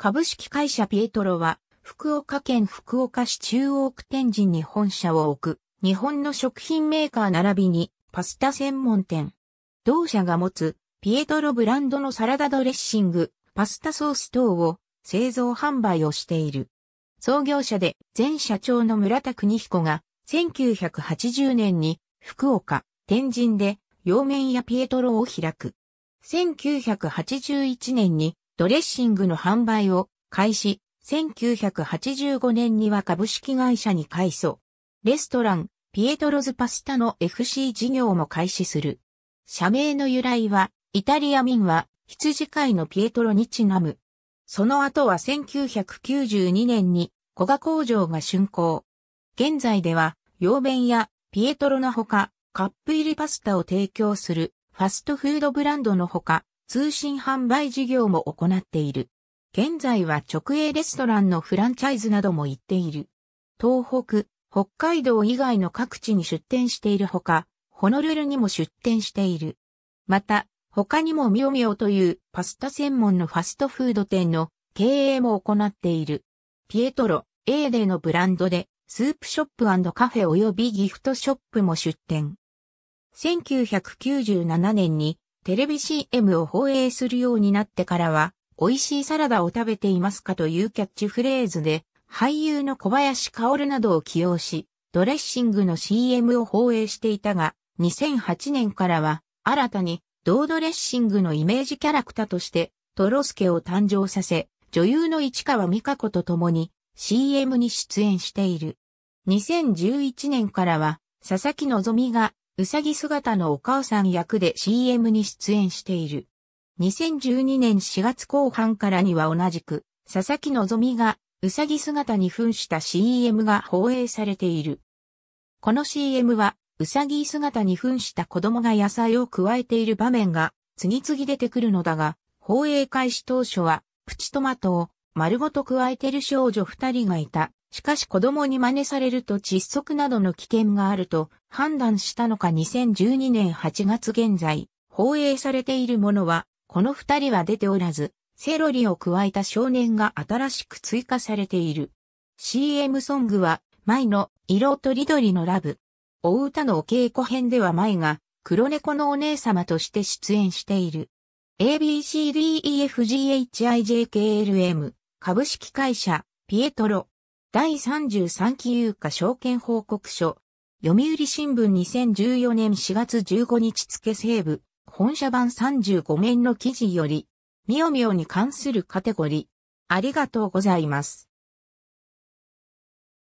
株式会社ピエトロは、福岡県福岡市中央区天神に本社を置く、日本の食品メーカー並びに、パスタ専門店。同社が持つ、ピエトロブランドのサラダドレッシング、パスタソース等を製造販売をしている。創業者で前社長の村田邦彦が1980年に福岡、天神で洋麺屋ピエトロを開く。1981年にドレッシングの販売を開始、1985年には株式会社に改装。レストラン、ピエトロズパスタの FC 事業も開始する。社名の由来は、イタリア民は羊飼いのピエトロにちなむ。その後は1992年に古賀工場が竣工。現在では、洋弁やピエトロのほか、カップ入りパスタを提供するファストフードブランドのほか、通信販売事業も行っている。現在は直営レストランのフランチャイズなども行っている。東北、北海道以外の各地に出店しているほか、ホノルルにも出店している。また、他にもミオミオというパスタ専門のファストフード店の経営も行っている。ピエトロ、エーデのブランドで、スープショップカフェ及びギフトショップも出店。1997年にテレビ CM を放映するようになってからは、美味しいサラダを食べていますかというキャッチフレーズで、俳優の小林薫などを起用し、ドレッシングの CM を放映していたが、2008年からは、新たに、同ドレッシングのイメージキャラクターとして、トロスケを誕生させ、女優の市川美香子と共に CM に出演している。2011年からは、佐々木希がうさぎ姿のお母さん役で CM に出演している。2012年4月後半からには同じく、佐々木希がうさぎ姿に扮した CM が放映されている。この CM は、うさぎ姿に扮した子供が野菜を加えている場面が次々出てくるのだが、放映開始当初は、プチトマトを丸ごと加えてる少女二人がいた。しかし子供に真似されると窒息などの危険があると判断したのか2012年8月現在、放映されているものは、この二人は出ておらず、セロリを加えた少年が新しく追加されている。CM ソングは、舞の色とりどりのラブ。お歌のお稽古編では舞が、黒猫のお姉様として出演している。ABCDEFGHIJKLM 株式会社ピエトロ第33期有価証券報告書。読売新聞2014年4月15日付西部、本社版35面の記事より、みよみよに関するカテゴリー。ありがとうございます。